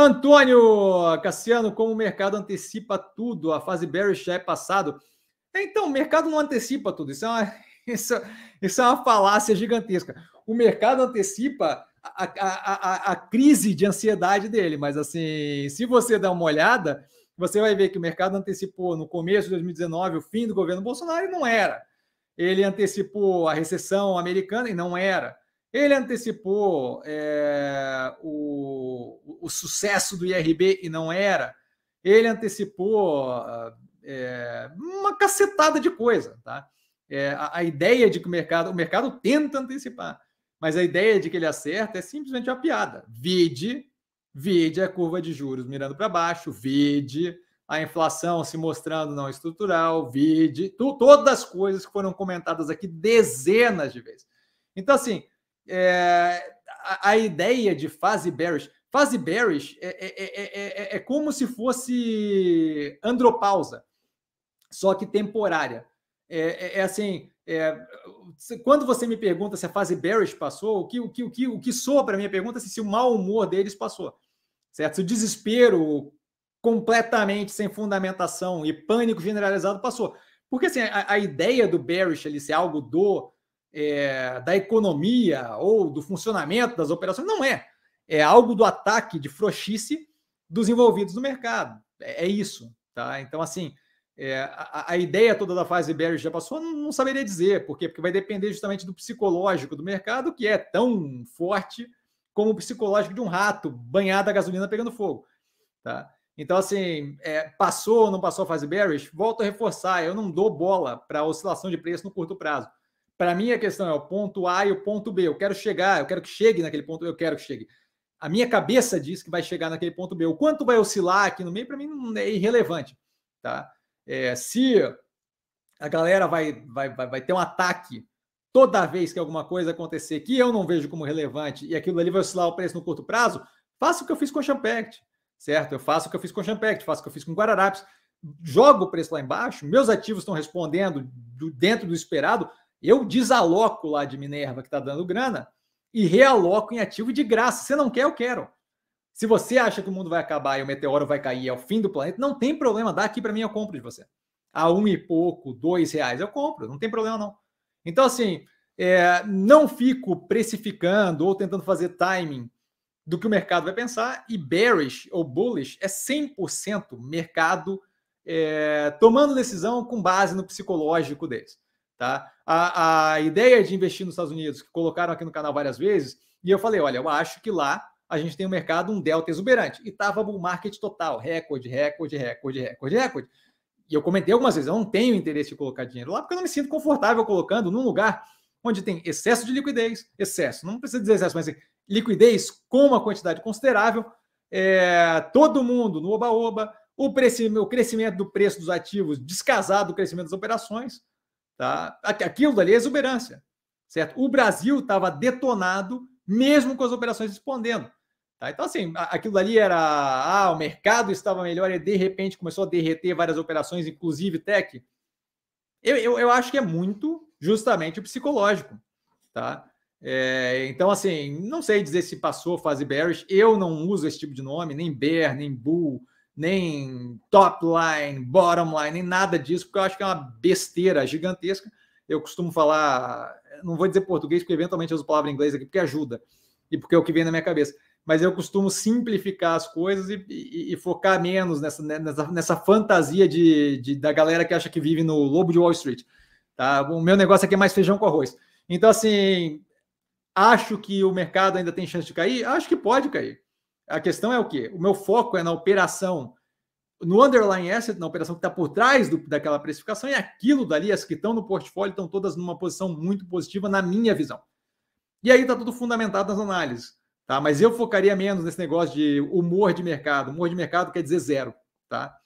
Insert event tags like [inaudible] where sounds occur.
Antônio Cassiano, como o mercado antecipa tudo, a fase bearish já é passado. Então, o mercado não antecipa tudo, isso é uma, [laughs] isso, isso é uma falácia gigantesca. O mercado antecipa a, a, a, a crise de ansiedade dele, mas assim, se você dá uma olhada, você vai ver que o mercado antecipou no começo de 2019 o fim do governo Bolsonaro e não era. Ele antecipou a recessão americana e não era ele antecipou é, o, o, sucesso do IRB e não era. Ele antecipou é, uma cacetada de coisa. Tá? É, a, a, ideia de que o mercado, o mercado tenta antecipar, mas a ideia de que ele acerta é simplesmente uma piada. Vide, vide a curva de juros mirando para baixo, vide a inflação se mostrando não estrutural, vide, tu, todas as coisas que foram comentadas aqui dezenas de vezes. Então, assim, é, a, a, ideia de fase bearish. Fase bearish é, é, é, como se fosse andropausa, só que temporária. É, assim, quando você me pergunta se a fase bearish passou, o que, o que, o que, o que soa para mim pergunta é se, se o mau humor deles passou. Certo? Se o desespero completamente sem fundamentação e pânico generalizado passou. Porque assim, a, a ideia do bearish ele ser algo do é, da economia ou do funcionamento das operações. Não é. É algo do ataque de frouxice dos envolvidos no mercado. É, é isso. Tá? Então, assim, é, a, a, ideia toda da fase bearish já passou, não, não saberia dizer. Por quê? Porque vai depender justamente do psicológico do mercado, que é tão forte como o psicológico de um rato banhado a gasolina pegando fogo. Tá? Então, assim, é, passou ou não passou a fase bearish? Volto a reforçar, eu não dou bola para oscilação de preço no curto prazo. Para mim, a questão é o ponto A e o ponto B. Eu quero chegar, eu quero que chegue naquele ponto, eu quero que chegue. A minha cabeça diz que vai chegar naquele ponto B. O quanto vai oscilar aqui no meio, para mim, não é irrelevante. Tá? É, se a galera vai, vai, vai, vai ter um ataque toda vez que alguma coisa acontecer que eu não vejo como relevante e aquilo ali vai oscilar o preço no curto prazo, faça o que eu fiz com o Champact, certo? Eu faço o que eu fiz com o Champact, faço o que eu fiz com o Guararapes, jogo o preço lá embaixo, meus ativos estão respondendo do, dentro do esperado, eu desaloco lá de Minerva, que está dando grana, e realoco em ativo de graça. Se Você não quer, eu quero. Se você acha que o mundo vai acabar e o meteoro vai cair, é o fim do planeta, não tem problema, dá aqui para mim, eu compro de você. A um e pouco, dois reais, eu compro, não tem problema não. Então, assim, é, não fico precificando ou tentando fazer timing do que o mercado vai pensar, e bearish ou bullish é 100% mercado é, tomando decisão com base no psicológico deles. Tá? A, a ideia de investir nos Estados Unidos, que colocaram aqui no canal várias vezes, e eu falei: olha, eu acho que lá a gente tem um mercado, um delta exuberante. E estava o market total, recorde, recorde, recorde, recorde, recorde. E eu comentei algumas vezes, eu não tenho interesse em colocar dinheiro lá, porque eu não me sinto confortável colocando num lugar onde tem excesso de liquidez, excesso, não precisa dizer excesso, mas assim, liquidez com uma quantidade considerável, é, todo mundo no oba-oba, o, o crescimento do preço dos ativos descasado do crescimento das operações, Tá? Aquilo dali é exuberância, certo? O Brasil estava detonado mesmo com as operações respondendo. Tá? Então, assim, aquilo ali era. Ah, o mercado estava melhor e de repente começou a derreter várias operações, inclusive tech. Eu, eu, eu acho que é muito justamente o psicológico. Tá? É, então, assim, não sei dizer se passou fase bearish. Eu não uso esse tipo de nome, nem bear, nem bull nem top line, bottom line, nem nada disso, porque eu acho que é uma besteira gigantesca. Eu costumo falar, não vou dizer português, porque eventualmente eu uso a palavra inglês aqui, porque ajuda e porque é o que vem na minha cabeça. Mas eu costumo simplificar as coisas e, e, e focar menos nessa, né, nessa, nessa fantasia de, de, da galera que acha que vive no lobo de Wall Street. Tá? O meu negócio aqui é mais feijão com arroz. Então, assim, acho que o mercado ainda tem chance de cair? Acho que pode cair. A questão é o quê? O meu foco é na operação no underlying asset, na operação que está por trás do, daquela precificação, e é aquilo dali, as que estão no portfólio, estão todas numa posição muito positiva, na minha visão. E aí está tudo fundamentado nas análises. Tá? Mas eu focaria menos nesse negócio de humor de mercado. Humor de mercado quer dizer zero. Tá?